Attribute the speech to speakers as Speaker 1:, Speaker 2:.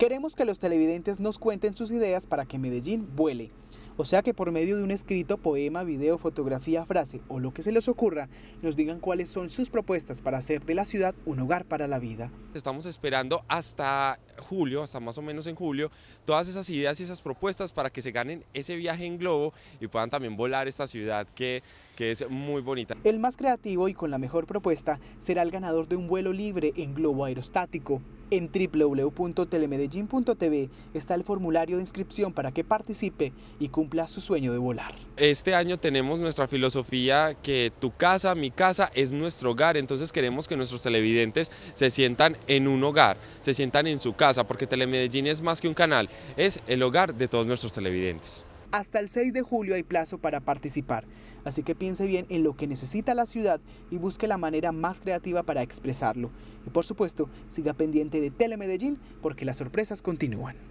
Speaker 1: Queremos que los televidentes nos cuenten sus ideas para que Medellín vuele. O sea que por medio de un escrito, poema, video, fotografía, frase o lo que se les ocurra, nos digan cuáles son sus propuestas para hacer de la ciudad un hogar para la vida.
Speaker 2: Estamos esperando hasta julio, hasta más o menos en julio, todas esas ideas y esas propuestas para que se ganen ese viaje en globo y puedan también volar esta ciudad que, que es muy bonita.
Speaker 1: El más creativo y con la mejor propuesta será el ganador de un vuelo libre en globo aerostático en www.telemedellin.tv está el formulario de inscripción para que participe y cumpla su sueño de volar.
Speaker 2: Este año tenemos nuestra filosofía que tu casa, mi casa es nuestro hogar, entonces queremos que nuestros televidentes se sientan en un hogar, se sientan en su casa, porque Telemedellín es más que un canal, es el hogar de todos nuestros televidentes.
Speaker 1: Hasta el 6 de julio hay plazo para participar, así que piense bien en lo que necesita la ciudad y busque la manera más creativa para expresarlo. Y por supuesto, siga pendiente de Telemedellín porque las sorpresas continúan.